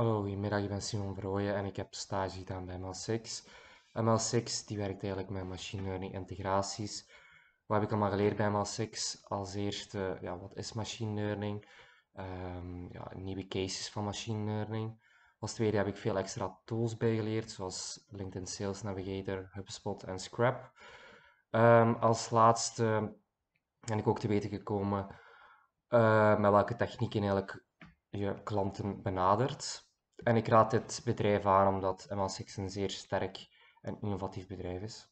Hallo, goedemiddag. Ik ben Simon Verhooyen en ik heb stage gedaan bij ML6. ML6 die werkt eigenlijk met machine learning integraties. Wat heb ik allemaal geleerd bij ML6? Als eerste, ja, wat is machine learning? Ehm, ja, nieuwe cases van machine learning. Als tweede heb ik veel extra tools bijgeleerd, zoals LinkedIn Sales Navigator, HubSpot en Scrap. Ehm, als laatste ben ik ook te weten gekomen eh, met welke technieken eigenlijk je klanten benadert. En ik raad dit bedrijf aan omdat ML6 een zeer sterk en innovatief bedrijf is.